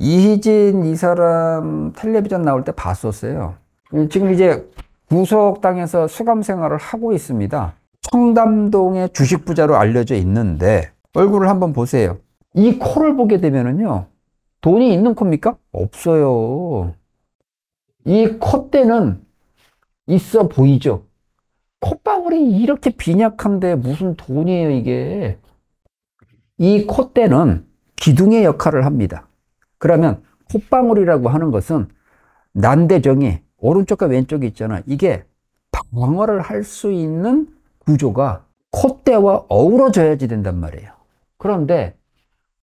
이희진 이 사람 텔레비전 나올 때 봤었어요. 음, 지금 이제 구속당에서 수감 생활을 하고 있습니다. 청담동의 주식 부자로 알려져 있는데 얼굴을 한번 보세요. 이 코를 보게 되면은요. 돈이 있는 코입니까? 없어요. 이 콧대는 있어 보이죠. 콧방울이 이렇게 빈약한데 무슨 돈이에요, 이게. 이 콧대는 기둥의 역할을 합니다. 그러면 콧방울이라고 하는 것은 난대정이 오른쪽과 왼쪽이 있잖아. 이게 방어를 할 수 있는 구조가 콧대와 어우러져야지 된단 말이에요. 그런데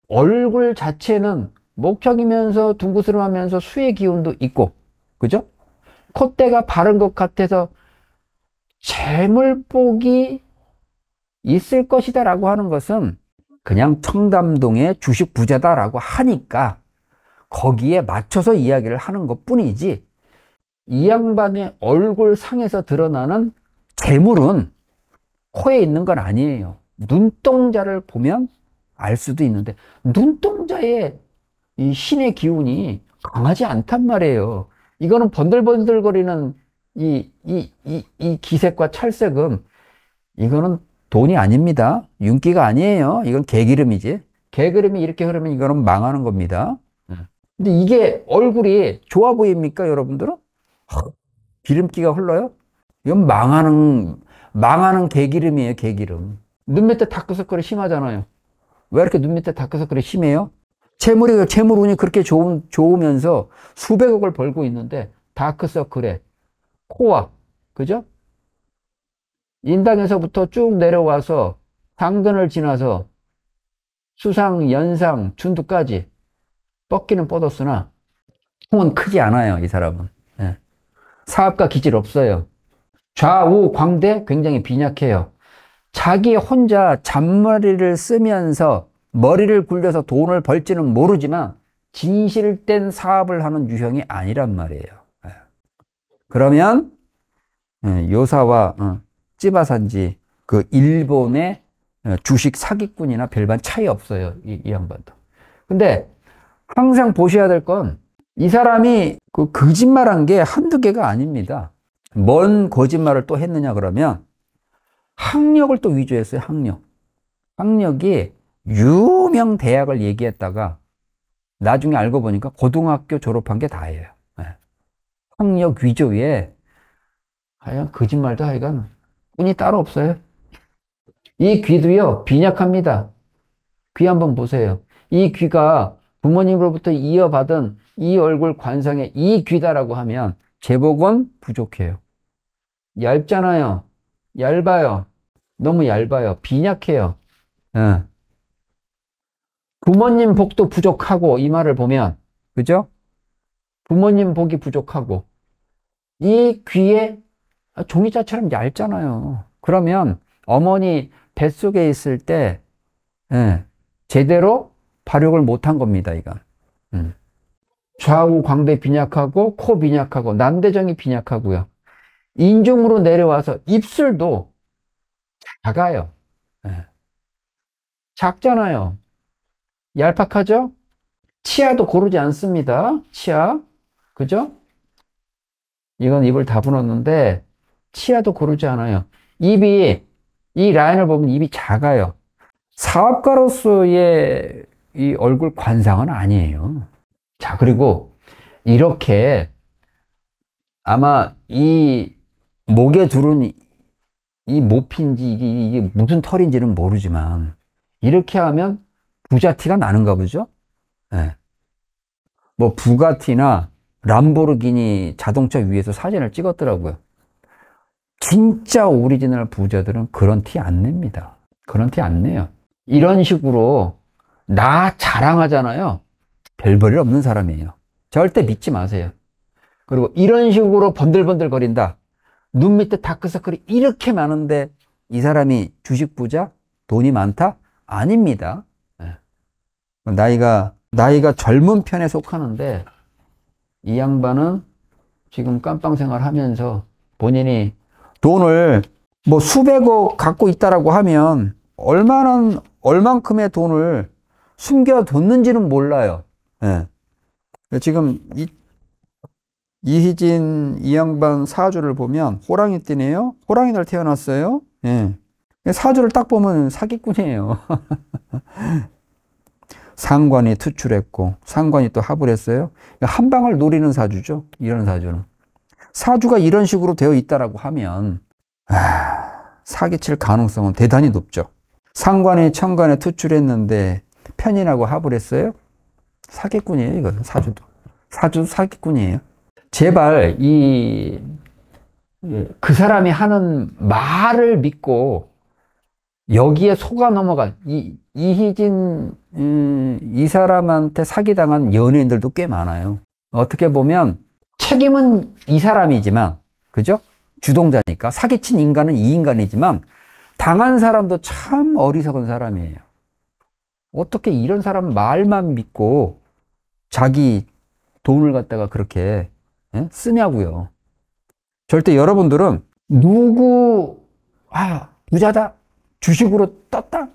얼굴 자체는 목청이면서 둥그스름하면서 수의 기운도 있고 그죠? 콧대가 바른 것 같아서 재물복이 있을 것이다 라고 하는 것은 그냥 청담동의 주식 부자다 라고 하니까 거기에 맞춰서 이야기를 하는 것 뿐이지 이 양반의 얼굴 상에서 드러나는 재물은 코에 있는 건 아니에요. 눈동자를 보면 알 수도 있는데 눈동자에 이 신의 기운이 강하지 않단 말이에요. 이거는 번들번들거리는 이, 이, 이, 이 기색과 찰색은 이거는 돈이 아닙니다. 윤기가 아니에요. 이건 개기름이지. 개기름이 이렇게 흐르면 이거는 망하는 겁니다. 근데 이게 얼굴이 좋아 보입니까, 여러분들은? 기름기가 흘러요? 이건 망하는, 망하는 개기름이에요, 개기름. 눈 밑에 다크서클이 심하잖아요. 왜 이렇게 눈 밑에 다크서클이 심해요? 채무리, 채무운이 그렇게 좋은, 좋으면서 수백억을 벌고 있는데 다크서클에 코와, 그죠? 인당에서부터 쭉 내려와서 당근을 지나서 수상, 연상, 준두까지 뻗기는 뻗었으나 통은 크지 않아요. 이 사람은. 예. 사업가 기질 없어요. 좌우 광대 굉장히 빈약해요. 자기 혼자 잔머리를 쓰면서 머리를 굴려서 돈을 벌지는 모르지만 진실된 사업을 하는 유형이 아니란 말이에요. 예. 그러면 예, 요사와 어, 찌바산지 그 일본의 어, 주식 사기꾼이나 별반 차이 없어요. 이, 이 양반도. 근데 항상 보셔야 될 건 이 사람이 그 거짓말한 게 한두 개가 아닙니다. 뭔 거짓말을 또 했느냐 그러면 학력을 또 위조했어요. 학력. 학력이 유명 대학을 얘기했다가 나중에 알고 보니까 고등학교 졸업한 게 다예요. 예. 학력 위조에 하여간 거짓말도 하여간 운이 따로 없어요. 이 귀도요, 빈약합니다. 귀 한번 보세요. 이 귀가 부모님으로부터 이어받은 이 얼굴 관상의 이 귀다라고 하면 제복은 부족해요. 얇잖아요. 얇아요. 너무 얇아요. 빈약해요. 어. 부모님 복도 부족하고 이 말을 보면 그죠? 부모님 복이 부족하고 이 귀에 종이자처럼 얇잖아요. 그러면 어머니 뱃속에 있을 때 예, 제대로 발육을 못한 겁니다, 이건. 음. 좌우 광대 빈약하고 코 빈약하고 난대정이 빈약하고요. 인중으로 내려와서 입술도 작아요. 예. 작잖아요. 얄팍하죠? 치아도 고르지 않습니다. 치아. 그죠? 이건 입을 다부었는데 치아도 고르지 않아요. 입이 이 라인을 보면 입이 작아요. 사업가로서의 이 얼굴 관상은 아니에요. 자, 그리고 이렇게 아마 이 목에 두른 이 모피인지 이게, 이게 무슨 털인지는 모르지만 이렇게 하면 부자티가 나는가 보죠? 네. 뭐 부가티나 람보르기니 자동차 위에서 사진을 찍었더라고요. 진짜 오리지널 부자들은 그런 티 안 냅니다. 그런 티 안 내요. 이런 식으로 나 자랑하잖아요. 별볼일 없는 사람이에요. 절대 믿지 마세요. 그리고 이런 식으로 번들번들 거린다. 눈 밑에 다크서클이 이렇게 많은데 이 사람이 주식 부자? 돈이 많다? 아닙니다. 네. 나이가, 나이가 젊은 편에 속하는데 이 양반은 지금 깜빵 생활 하면서 본인이 돈을 뭐 수백억 갖고 있다라고 하면 얼마나, 얼만큼의 돈을 숨겨뒀는지는 몰라요. 예. 지금 이, 이희진 이 양반 사주를 보면 호랑이 띠네요. 호랑이 날 태어났어요. 예. 사주를 딱 보면 사기꾼이에요. 상관이 투출했고 상관이 또 합을 했어요. 그러니까 한 방을 노리는 사주죠. 이런 사주는. 사주가 이런 식으로 되어 있다라고 하면 아, 사기칠 가능성은 대단히 높죠. 상관이 천간에 투출했는데 편인하고 합을 했어요? 사기꾼이에요, 이거 사주도. 사주 사기꾼이에요. 제발 이그 예, 사람이 하는 말을 믿고 여기에 속아 넘어간 이 이희진 음, 이 사람한테 사기당한 연예인들도 꽤 많아요. 어떻게 보면 책임은 이 사람이지만 그죠? 주동자니까 사기친 인간은 이 인간이지만 당한 사람도 참 어리석은 사람이에요. 어떻게 이런 사람 말만 믿고 자기 돈을 갖다가 그렇게 예, 쓰냐고요. 절대 여러분들은 누구 아 부자다 주식으로 떴다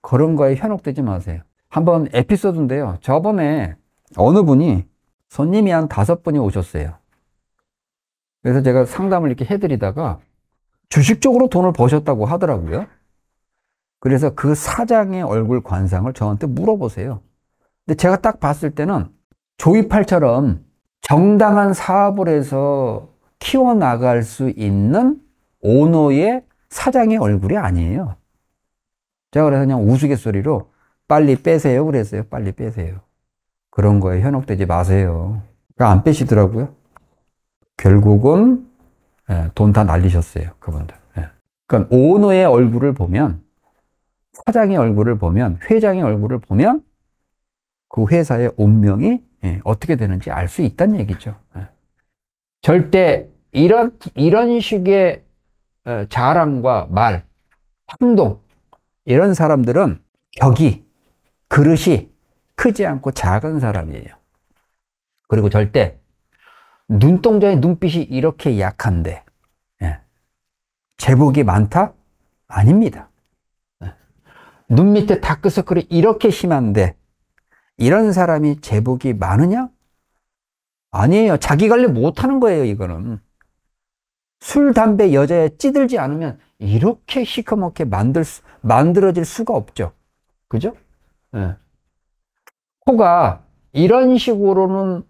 그런 거에 현혹되지 마세요. 한번 에피소드인데요. 저번에 어느 분이 손님이 한 다섯 분이 오셨어요. 그래서 제가 상담을 이렇게 해드리다가 주식 적으로 돈을 버셨다고 하더라고요. 그래서 그 사장의 얼굴 관상을 저한테 물어보세요. 근데 제가 딱 봤을 때는 조이팔처럼 정당한 사업을 해서 키워나갈 수 있는 오너의 사장의 얼굴이 아니에요. 제가 그래서 그냥 우스갯소리로 빨리 빼세요 그랬어요. 빨리 빼세요. 그런 거에 현혹되지 마세요. 그러니까 안 빼시더라고요. 결국은 예, 돈다 날리셨어요. 그분들. 예. 그러니까 오너의 얼굴을 보면 사장의 얼굴을 보면 회장의 얼굴을 보면 그 회사의 운명이 예, 어떻게 되는지 알 수 있다는 얘기죠. 예. 절대 이런 이런 식의 어, 자랑과 말, 행동 이런 사람들은 격이 그릇이 크지 않고 작은 사람이에요. 그리고 절대 눈동자의 눈빛이 이렇게 약한데 예, 제복이 많다? 아닙니다. 눈 밑에 다크서클이 이렇게 심한데 이런 사람이 제복이 많으냐? 아니에요. 자기 관리 못하는 거예요 이거는. 술, 담배, 여자에 찌들지 않으면 이렇게 시커멓게 만들 수, 만들어질 수가 없죠. 그죠? 네. 코가 이런 식으로는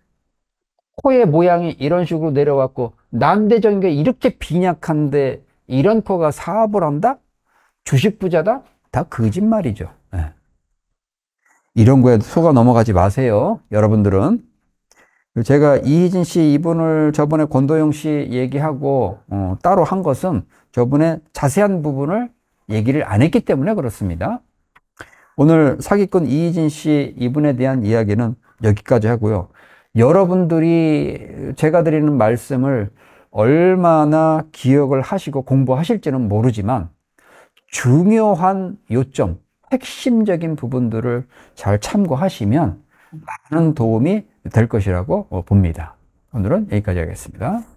코의 모양이 이런 식으로 내려왔고 남대전인게 이렇게 빈약한데 이런 코가 사업을 한다? 주식 부자다? 다 거짓말이죠. 네. 이런 거에 속아 넘어가지 마세요. 여러분들은. 제가 이희진 씨 이분을 저번에 권도영 씨 얘기하고 어, 따로 한 것은 저번에 자세한 부분을 얘기를 안 했기 때문에 그렇습니다. 오늘 사기꾼 이희진 씨 이분에 대한 이야기는 여기까지 하고요. 여러분들이 제가 드리는 말씀을 얼마나 기억을 하시고 공부하실지는 모르지만 중요한 요점, 핵심적인 부분들을 잘 참고하시면 많은 도움이 될 것이라고 봅니다. 오늘은 여기까지 하겠습니다.